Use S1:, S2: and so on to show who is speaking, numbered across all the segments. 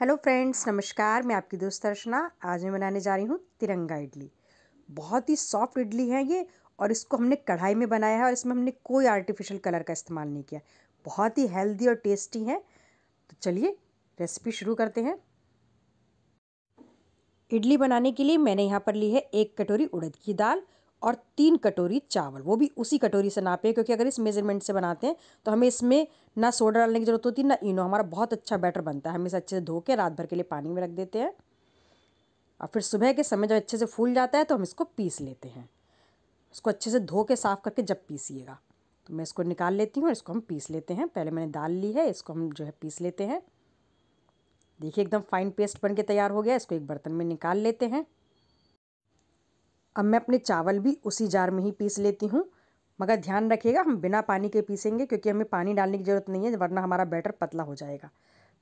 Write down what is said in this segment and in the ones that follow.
S1: hello friends नमस्कार मैं आपकी दोस्त अर्चना आज मैं बनाने जा रही हूँ तिरंगा इडली बहुत ही सॉफ्ट इडली है ये और इसको हमने कढ़ाई में बनाया है और इसमें हमने कोई आर्टिफिशियल कलर का इस्तेमाल नहीं किया बहुत ही हेल्दी और टेस्टी है तो चलिए रेसिपी शुरू करते हैं इडली बनाने के लिए मैंने यहाँ पर ली है एक कटोरी उड़द की दाल और तीन कटोरी चावल वो भी उसी कटोरी से नापे क्योंकि अगर इस मेज़रमेंट से बनाते हैं तो हमें इसमें ना सोडा डालने की ज़रूरत होती ना इनो हमारा बहुत अच्छा बैटर बनता है हम इसे अच्छे से धो के रात भर के लिए पानी में रख देते हैं और फिर सुबह के समय जब अच्छे से फूल जाता है तो हम इसको पीस लेते हैं इसको अच्छे से धो के साफ़ करके जब पीसीएगा तो मैं इसको निकाल लेती हूँ और इसको हम पीस लेते हैं पहले मैंने दाल ली है इसको हम जो है पीस लेते हैं देखिए एकदम फाइन पेस्ट बन के तैयार हो गया इसको एक बर्तन में निकाल लेते हैं अब मैं अपने चावल भी उसी जार में ही पीस लेती हूँ मगर ध्यान रखिएगा हम बिना पानी के पीसेंगे क्योंकि हमें पानी डालने की ज़रूरत नहीं है वरना हमारा बैटर पतला हो जाएगा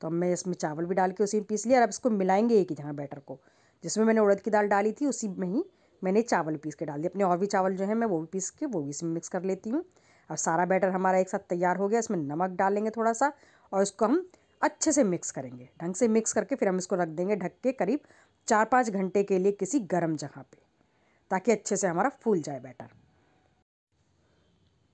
S1: तो अब मैं इसमें चावल भी डाल के उसी में पीस लिया और अब इसको मिलाएंगे एक ही जहाँ बैटर को जिसमें मैंने उड़द की दाल डाली थी उसी में ही मैंने चावल पीस के डाल दिए अपने और भी चावल जो है मैं वो भी पीस के वो भी इसमें मिक्स कर लेती हूँ अब सारा बैटर हमारा एक साथ तैयार हो गया इसमें नमक डालेंगे थोड़ा सा और इसको हम अच्छे से मिक्स करेंगे ढंग से मिक्स करके फिर हम इसको रख देंगे ढक के करीब चार पाँच घंटे के लिए किसी गर्म जगह पर ताकि अच्छे से हमारा फूल जाए बैटर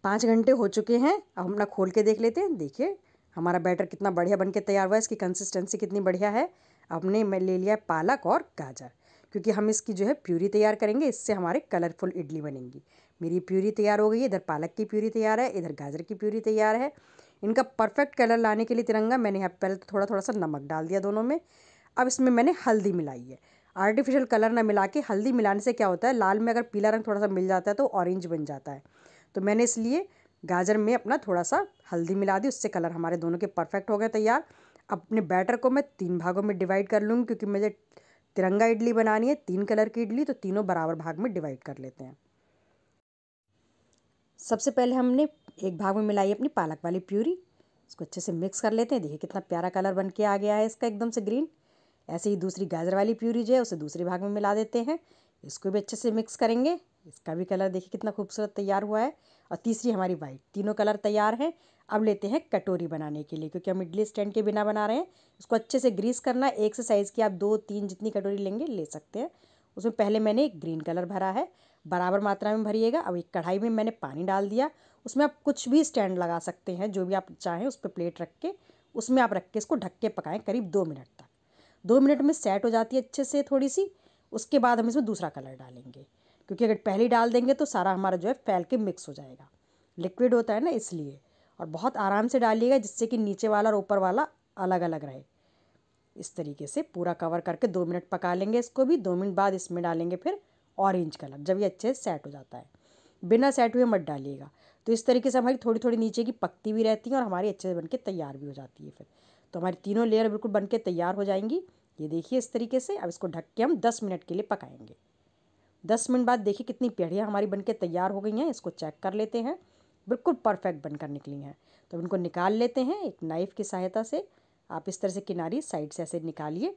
S1: पाँच घंटे हो चुके हैं अब हम ना खोल के देख लेते हैं देखिए हमारा बैटर कितना बढ़िया बनके तैयार हुआ है इसकी कंसिस्टेंसी कितनी बढ़िया है हमने मैं ले लिया है पालक और गाजर क्योंकि हम इसकी जो है प्यूरी तैयार करेंगे इससे हमारे कलरफुल इडली बनेंगी मेरी प्यूरी तैयार हो गई है इधर पालक की प्यूरी तैयार है इधर गाजर की प्यूरी तैयार है इनका परफेक्ट कलर लाने के लिए तिरंगा मैंने यहाँ पहले तो थोड़ा थोड़ा सा नमक डाल दिया दोनों में अब इसमें मैंने हल्दी मिलाई है आर्टिफिशियल कलर ना मिला के हल्दी मिलाने से क्या होता है लाल में अगर पीला रंग थोड़ा सा मिल जाता है तो ऑरेंज बन जाता है तो मैंने इसलिए गाजर में अपना थोड़ा सा हल्दी मिला दी उससे कलर हमारे दोनों के परफेक्ट हो गए तैयार अपने बैटर को मैं तीन भागों में डिवाइड कर लूँगी क्योंकि मुझे तिरंगा इडली बनानी है तीन कलर की इडली तो तीनों बराबर भाग में डिवाइड कर लेते हैं सबसे पहले हमने एक भाग में मिलाई अपनी पालक वाली प्यूरी इसको अच्छे से मिक्स कर लेते हैं देखिए कितना प्यारा कलर बन के आ गया है इसका एकदम से ग्रीन ऐसे ही दूसरी गाजर वाली प्यूरी जो है उसे दूसरे भाग में मिला देते हैं इसको भी अच्छे से मिक्स करेंगे इसका भी कलर देखिए कितना खूबसूरत तैयार हुआ है और तीसरी हमारी वाइट तीनों कलर तैयार हैं अब लेते हैं कटोरी बनाने के लिए क्योंकि हम इडली स्टैंड के बिना बना रहे हैं इसको अच्छे से ग्रीस करना एक से साइज़ की आप दो तीन जितनी कटोरी लेंगे ले सकते हैं उसमें पहले मैंने एक ग्रीन कलर भरा है बराबर मात्रा में भरिएगा अब एक कढ़ाई में मैंने पानी डाल दिया उसमें आप कुछ भी स्टैंड लगा सकते हैं जो भी आप चाहें उस पर प्लेट रख के उसमें आप रख के इसको ढक के पकाएँ करीब दो मिनट तक दो मिनट में सेट हो जाती है अच्छे से थोड़ी सी उसके बाद हम इसमें दूसरा कलर डालेंगे क्योंकि अगर पहले डाल देंगे तो सारा हमारा जो है फैल के मिक्स हो जाएगा लिक्विड होता है ना इसलिए और बहुत आराम से डालिएगा जिससे कि नीचे वाला और ऊपर वाला अलग अलग रहे इस तरीके से पूरा कवर करके दो मिनट पका लेंगे इसको भी दो मिनट बाद इसमें डालेंगे फिर ऑरेंज कलर जब ये अच्छे से सेट हो जाता है बिना सेट हुए मत डालिएगा तो इस तरीके से हमारी थोड़ी थोड़ी नीचे की पकती भी रहती है और हमारी अच्छे से बन तैयार भी हो जाती है फिर तो हमारी तीनों लेयर बिल्कुल बन के तैयार हो जाएंगी ये देखिए इस तरीके से अब इसको ढक के हम दस मिनट के लिए पकाएंगे दस मिनट बाद देखिए कितनी पेढ़ियाँ हमारी बन के तैयार हो गई हैं इसको चेक कर लेते हैं बिल्कुल परफेक्ट बनकर निकली हैं तो इनको निकाल लेते हैं एक नाइफ़ की सहायता से आप इस तरह से किनारी साइड से ऐसे निकालिए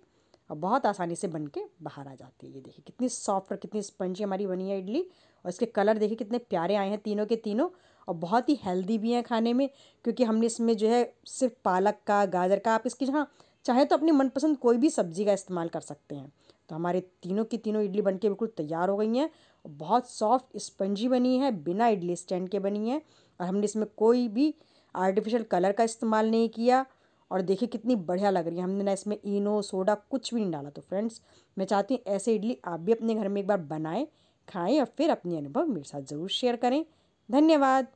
S1: और बहुत आसानी से बन के बाहर आ जाती है ये देखिए कितनी सॉफ्ट और कितनी स्पंजी हमारी बनी है इडली और इसके कलर देखिए कितने प्यारे आए हैं तीनों के तीनों और बहुत ही हेल्दी भी हैं खाने में क्योंकि हमने इसमें जो है सिर्फ पालक का गाजर का आप इसकी जहाँ चाहे तो अपनी मनपसंद कोई भी सब्जी का इस्तेमाल कर सकते हैं तो हमारे तीनों की तीनों इडली बन के बिल्कुल तैयार हो गई हैं बहुत सॉफ्ट स्पंजी बनी है बिना इडली स्टैंड के बनी है और हमने इसमें कोई भी आर्टिफिशियल कलर का इस्तेमाल नहीं किया और देखिए कितनी बढ़िया लग रही है हमने ना इसमें इनो सोडा कुछ भी नहीं डाला तो फ्रेंड्स मैं चाहती हूँ ऐसे इडली आप भी अपने घर में एक बार बनाएं खाएं और फिर अपने अनुभव मेरे साथ ज़रूर शेयर करें धन्यवाद